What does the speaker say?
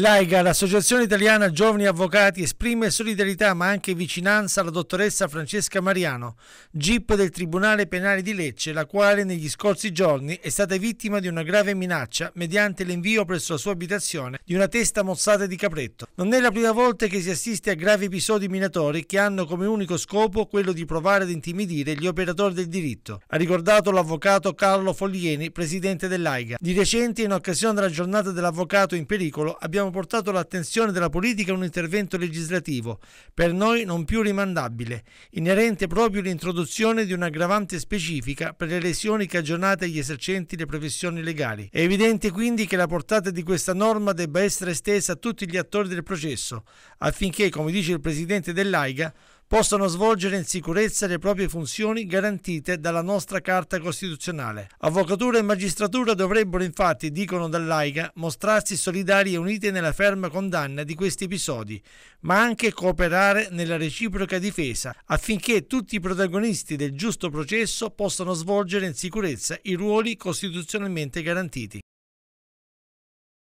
L'AIGA, l'Associazione Italiana Giovani Avvocati, esprime solidarietà ma anche vicinanza alla dottoressa Francesca Mariano, GIP del Tribunale Penale di Lecce, la quale negli scorsi giorni è stata vittima di una grave minaccia mediante l'invio presso la sua abitazione di una testa mozzata di capretto. Non è la prima volta che si assiste a gravi episodi minatori che hanno come unico scopo quello di provare ad intimidire gli operatori del diritto, ha ricordato l'avvocato Carlo Foglieni, presidente dell'AIGA. Di recente, in occasione della giornata dell'avvocato in pericolo, abbiamo abbiamo portato all'attenzione della politica un intervento legislativo, per noi non più rimandabile, inerente proprio all'introduzione di un'aggravante specifica per le lesioni cagionate agli esercenti le professioni legali. È evidente quindi che la portata di questa norma debba essere estesa a tutti gli attori del processo, affinché, come dice il presidente dell'AIGA, possano svolgere in sicurezza le proprie funzioni garantite dalla nostra Carta Costituzionale. Avvocatura e magistratura dovrebbero infatti, dicono dall'AIGA, mostrarsi solidari e unite nella ferma condanna di questi episodi, ma anche cooperare nella reciproca difesa affinché tutti i protagonisti del giusto processo possano svolgere in sicurezza i ruoli costituzionalmente garantiti.